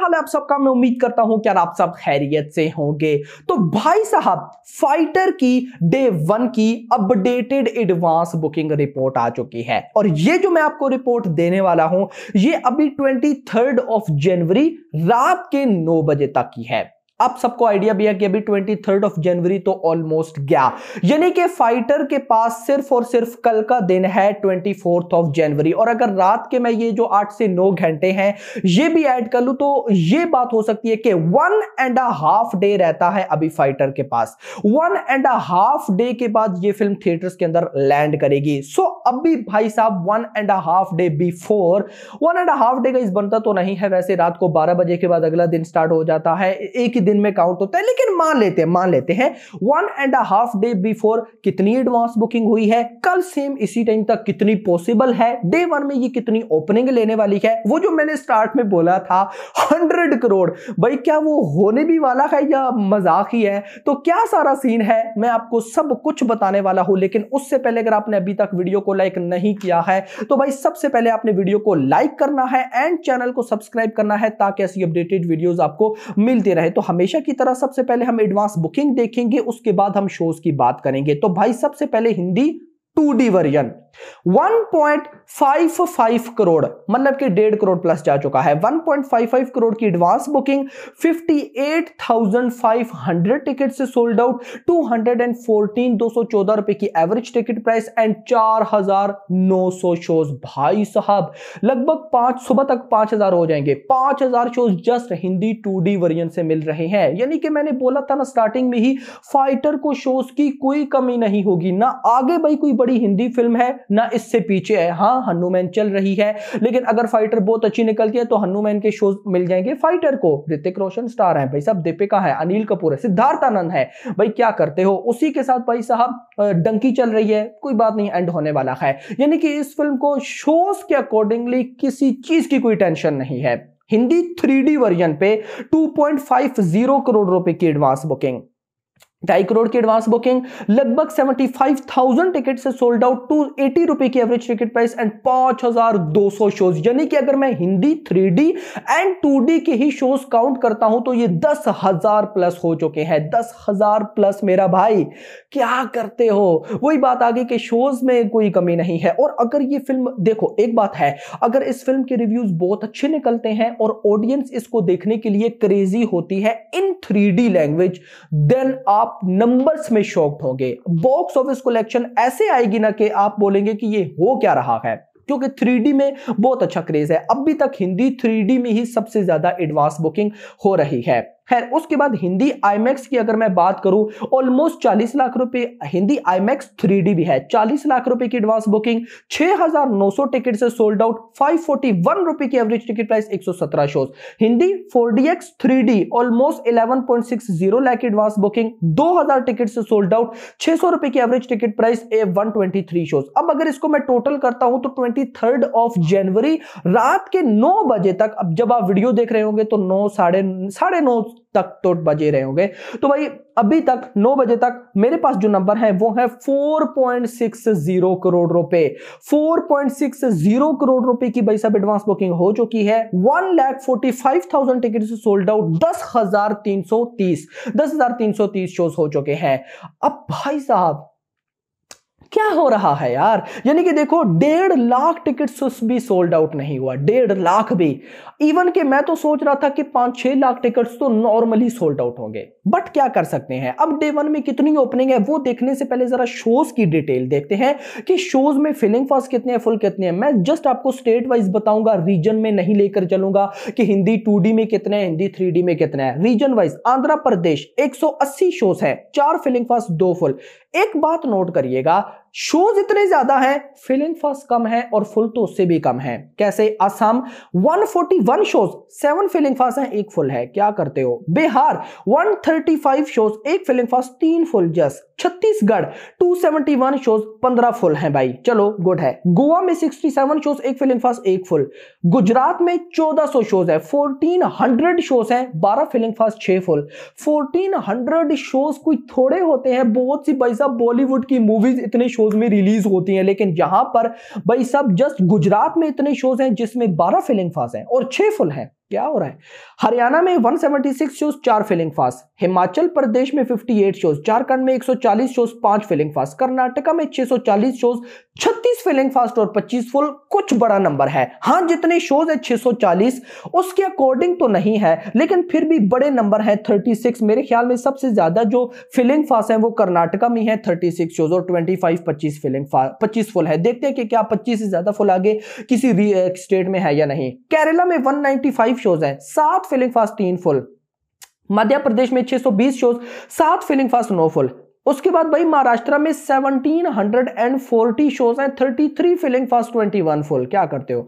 हाल है आप सबका मैं उम्मीद करता हूं कि आप सब खैरियत से होंगे तो भाई साहब फाइटर की डे वन की अपडेटेड एडवांस बुकिंग रिपोर्ट आ चुकी है और ये जो मैं आपको रिपोर्ट देने वाला हूं ये अभी ट्वेंटी ऑफ जनवरी रात के नौ बजे तक की है अब सबको आइडिया भी है कि अभी ट्वेंटी थर्ड ऑफ जनवरी तो ऑलमोस्ट गया यानी कि फाइटर के पास सिर्फ और सिर्फ कल का दिन है ट्वेंटी फोर्थ ऑफ जनवरी और अगर रात के मैं ये जो आठ से नौ घंटे हैं ये भी ऐड कर लूं तो ये बात हो सकती है कि one and a half day रहता है अभी फाइटर के पास one and a half day के बाद ये फिल्म थिएटर्स के अंदर लैंड करेगी सो अभी भाई साहब one and a half day before one and half day का इस बनता तो नहीं है वैसे रात को बारह बजे के बाद अगला दिन स्टार्ट हो जाता है एक ही दिन में काउंट होता है लेकिन मान लेते हैं मान लेते हैं one and half day before कितनी एडवांस बुकिंग हुई है कल सेम इसी टाइम तक कितनी पॉसिबल है डे वन में ये कितनी ओपनिंग लेने वाली है वो जो मैंने स्टार्ट में बोला था हंड्रेड करोड़ भाई क्या वो होने भी वाला है या मजाक ही है तो क्या सारा सीन है मैं आपको सब कुछ बताने वाला हूं लेकिन उससे पहले अगर आपने अभी तक वीडियो को लाइक नहीं किया है तो भाई सबसे पहले आपने वीडियो को लाइक करना है एंड चैनल को सब्सक्राइब करना है ताकि ऐसी अपडेटेड वीडियोस आपको मिलती रहे तो हम हमेशा की तरह सबसे पहले हम एडवांस बुकिंग देखेंगे उसके बाद हम शोज की बात करेंगे तो भाई सबसे पहले Hindi two D version 1.55 crore मतलब कि डेढ़ करोड़ प्लस जा चुका है 1.55 करोड़ की एडवांस बुकिंग 58,500 टिकट से सोल्ड आउट 214 214 रुपए की average ticket price and 4,900 shows भाई साहब लगभग पांच सुबह तक 5,000 हो जाएंगे 5,000 shows just Hindi 2D version से मिल रहे हैं यानी कि मैंने बोला था ना स्टार्टिंग में ही फाइटर को शोज की कोई कमी नहीं होगी ना आगे भाई कोई बड़ी हिंदी फिल्म है ना इससे पीछे है हाँ हनुमान चल रही है लेकिन अगर फाइटर बहुत अच्छी निकलती है तो हनुमान के शोज मिल जाएंगे फाइटर को ऋतिक रोशन स्टार है भाई साहब दीपिका है अनिल कपूर है सिद्धार्थ आनंद है भाई क्या करते हो उसी के साथ भाई साहब डंकी चल रही है कोई बात नहीं एंड होने वाला है यानी कि इस फिल्म को शोज के अकॉर्डिंगली किसी चीज की कोई टेंशन नहीं है हिंदी थ्री वर्जन पे 2.50 करोड़ रुपए की एडवांस बुकिंग ढाई करोड़ की एडवांस बुकिंग लगभग 75,000 टिकट से सोल्ड आउट टू एटी रुपए की average ticket price and 5,200 shows यानी कि अगर मैं हिंदी डी एंड टू के ही शोज काउंट करता हूं तो ये दस हजार प्लस हो चुके हैं दस हजार प्लस मेरा भाई क्या करते हो वही बात आगे के शोज में कोई कमी नहीं है और अगर ये फिल्म देखो एक बात है अगर इस फिल्म के रिव्यूज बहुत अच्छे निकलते हैं और ऑडियंस इसको देखने के लिए क्रेजी होती है इन थ्री लैंग्वेज देन आप आप नंबर्स में शॉक्ड होंगे बॉक्स ऑफिस कलेक्शन ऐसे आएगी ना कि आप बोलेंगे कि ये हो क्या रहा है क्योंकि थ्री में बहुत अच्छा क्रेज है अभी तक हिंदी थ्री में ही सबसे ज्यादा एडवांस बुकिंग हो रही है खैर उसके बाद हिंदी आईमैक्स की अगर मैं बात करूं ऑलमोस्ट 40 लाख रुपए हिंदी आईमैक्स 3D भी है 40 लाख रुपए की एडवांस बुकिंग 6900 टिकट से सोल्ड आउट 541 रुपए की average ticket price 117 shows Hindi 4DX 3D almost 11.60 lakh advance booking 2000 ticket से सोल्ड आउट 600 रुपए की average ticket price A one shows अब अगर इसको मैं टोटल करता हूं तो ट्वेंटी ऑफ जनवरी रात के नौ बजे तक अब जब आप वीडियो देख रहे होंगे तो नौ साढ़े साढ़े नौ तक तो बजे रहे होंगे तो भाई अभी तक 9 बजे तक मेरे पास जो नंबर है वो है 4.60 करोड़ रुपए 4.60 करोड़ रुपए की भाई साहब एडवांस बुकिंग हो चुकी है one lakh forty five thousand ticket sold out दस हजार तीन सौ तीस दस हजार तीन सौ तीस शोज हो चुके हैं अब भाई साहब क्या हो रहा है यार यानी कि देखो डेढ़ लाख टिकट भी सोल्ड आउट नहीं हुआ डेढ़ लाख भी इवन के मैं तो सोच रहा था कि पांच छह लाख टिकट्स तो नॉर्मली सोल्ड आउट होंगे बट क्या कर सकते हैं अब डे वन में कितनी ओपनिंग है वो देखने से पहले जरा शोज की डिटेल देखते हैं कि शोज में फिलिंग फास्ट कितने हैं फुल कितने हैं मैं जस्ट आपको स्टेट वाइज बताऊंगा रीजन में नहीं लेकर चलूंगा कि हिंदी टू में कितने है हिंदी थ्री में कितने हैं रीजन वाइज आंध्र प्रदेश अस्सी शोज है चार फिलिंग फास्ट दो फुल एक बात नोट करिएगा शोज इतने ज्यादा हैं फिल इन फर्स्ट कम है और फुल तो उससे भी कम है कैसे Assam 141 shows seven filling first हैं एक फुल है क्या करते हो बिहार 135 शोज एक फिलिंग फर्स्ट तीन फुल जस छत्तीसगढ़ 271 शोज 15 फुल हैं भाई चलो गुड है गोवा में 67 शोज एक फिलिंग फर्स्ट एक फुल गुजरात में 1400 शोज है 1400 शोज हैं 12 फिलिंग फर्स्ट 6 फुल 1400 शोज कोई थोड़े होते हैं बहुत सी भाई साहब बॉलीवुड की मूवीज इतनी शोज में रिलीज होती हैं लेकिन यहां पर भाई सब जस्ट गुजरात में इतने शोज हैं जिसमें बारह फिलिंग फास हैं और छह फुल हैं क्या हो रहा है हरियाणा में 176 सेवेंटी शोज चार फिलिंग फास्ट हिमाचल प्रदेश में 58 एट शोज झारखंड में 140 शोज पांच फिलिंग फास्ट कर्नाटका में 640 शोज 36 फिलिंग फास्ट और 25 फुल कुछ बड़ा नंबर है हाँ जितने शोज है 640 उसके अकॉर्डिंग तो नहीं है लेकिन फिर भी बड़े नंबर है 36 मेरे ख्याल में सबसे ज्यादा जो फिलिंग फास्ट है वो कर्नाटका में है थर्टी शोज और ट्वेंटी फाइव फिलिंग फास्ट पच्चीस फुल है देखते हैं कि क्या पच्चीस से ज्यादा फुल आगे किसी भी स्टेट में है या नहीं केरला में वन शोज हैं सात फिलिंग फास्ट तीन फुल मध्य प्रदेश में 620 शोज सात फिलिंग फास्ट नो फुल उसके बाद भाई महाराष्ट्र में 1740 शोज हैं 33 फिलिंग फास्ट 21 फुल क्या करते हो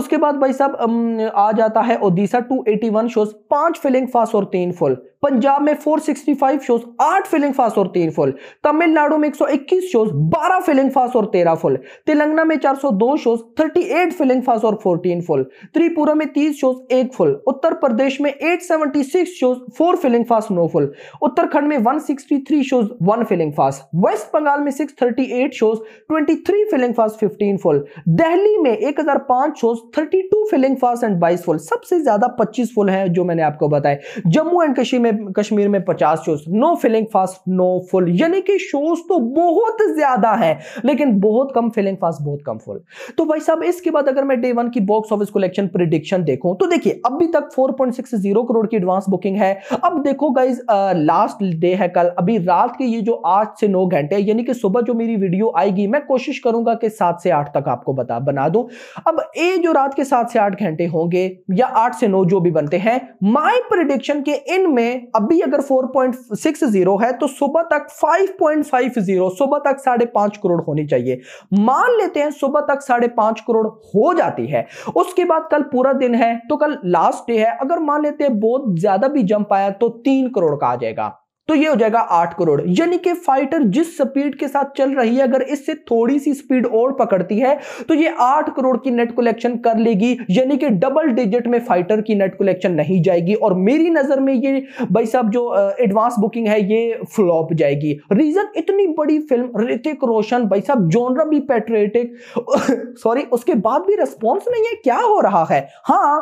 उसके बाद भाई साहब आ जाता है ओडिशा 281 शोज पांच फिलिंग फास्ट और तीन फुल पंजाब में 465 शोज आठ फिलिंग फास्ट और तीन फुल तमिलनाडु में 121 शोज 12 फिलिंग फास्ट और 13 फुल तेलंगाना में 402 शोज 38 फिलिंग फास्ट और 14 फुल त्रिपुरा में 30 शोज एक फुल उत्तर प्रदेश में 876 shows four filling fast no full Uttarakhand में 163 shows one filling fast West Bengal में 638 shows 23 filling fast 15 full Delhi में 1005 shows 32 filling fast and 22 full सबसे ज्यादा 25 फुल है जो मैंने आपको बताया जम्मू एंड कश्मीर में में कश्मीर में पचास shows no filling fast no full यानी कि शोज तो बहुत ज्यादा है लेकिन बहुत कम फिलिंग फास्ट बहुत कम फुल तो भाई साहब इसके बाद अगर मैं डे वन की बॉक्स ऑफिस कलेक्शन प्रिडिक्शन देखूं तो देखिए अभी तक 4.60 करोड़ की एडवांस बुकिंग है अब देखो गाइज लास्ट डे है कल अभी रात के ये जो आज से नौ घंटे यानी कि सुबह जो मेरी वीडियो आएगी मैं कोशिश करूंगा कि सात से आठ तक आपको बता बना दू अब ये जो रात के सात से आठ घंटे होंगे या आठ से नौ जो भी बनते हैं माई प्रिडिक्शन के इनमें अभी अगर 4.60 है तो सुबह तक 5.50 सुबह तक साढ़े पांच करोड़ होनी चाहिए मान लेते हैं सुबह तक साढ़े पांच करोड़ हो जाती है उसके बाद कल पूरा दिन है तो कल लास्ट डे है अगर मान लेते हैं बहुत ज्यादा भी जंप आया तो तीन करोड़ का आ जाएगा तो ये हो जाएगा आठ करोड़ यानी कि फाइटर जिस स्पीड के साथ चल रही है अगर इससे थोड़ी सी स्पीड और पकड़ती है तो ये आठ करोड़ की नेट कलेक्शन कर लेगी यानी कि डबल डिजिट में फाइटर की नेट कलेक्शन नहीं जाएगी और मेरी नजर में ये भाई साहब जो एडवांस बुकिंग है ये फ्लॉप जाएगी रीजन इतनी बड़ी फिल्म ऋतिक रोशन भाई साहब जोनरा भी पेट्रेटिक सॉरी उसके बाद भी रिस्पॉन्स नहीं है क्या हो रहा है हाँ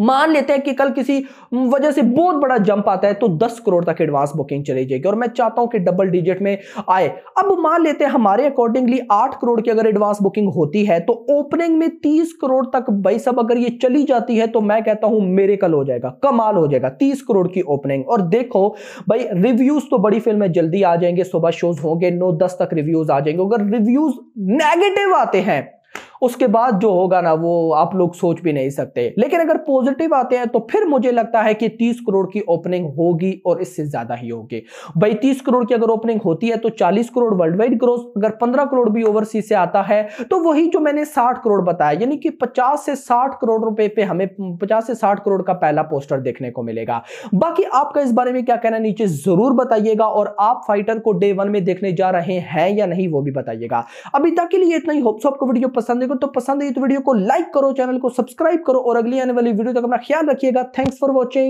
मान लेते हैं कि कल किसी वजह से बहुत बड़ा जंप आता है तो 10 करोड़ तक एडवांस बुकिंग चली जाएगी और मैं चाहता हूं कि डबल डिजिट में आए अब मान लेते हैं हमारे अकॉर्डिंगली 8 करोड़ की अगर एडवांस बुकिंग होती है तो ओपनिंग में 30 करोड़ तक भाई सब अगर ये चली जाती है तो मैं कहता हूं मेरे कल हो जाएगा कमाल हो जाएगा तीस करोड़ की ओपनिंग और देखो भाई रिव्यूज तो बड़ी फिल्म है जल्दी आ जाएंगे सुबह शोज होंगे नौ दस तक रिव्यूज आ जाएंगे अगर रिव्यूज नेगेटिव आते हैं उसके बाद जो होगा ना वो आप लोग सोच भी नहीं सकते लेकिन अगर पॉजिटिव आते हैं तो फिर मुझे लगता है कि तीस करोड़ की ओपनिंग होगी और इससे ज्यादा ही होगी भाई तीस करोड़ की अगर ओपनिंग होती है तो चालीस करोड़ वर्ल्ड वाइड ग्रोथ अगर पंद्रह करोड़ भी ओवरसीज से आता है तो वही जो मैंने साठ करोड़ बताया यानी कि पचास से साठ करोड़ रुपए पे हमें पचास से साठ करोड़ का पहला पोस्टर देखने को मिलेगा बाकी आपका इस बारे में क्या कहना नीचे जरूर बताइएगा और आप फाइटर को डे वन में देखने जा रहे हैं या नहीं वो भी बताइएगा अभी तक के लिए इतना ही होप्स आपको वीडियो पसंद को तो पसंद आई तो वीडियो को लाइक करो चैनल को सब्सक्राइब करो और अगली आने वाली वीडियो तक अपना ख्याल रखिएगा थैंक्स फॉर वॉचिंग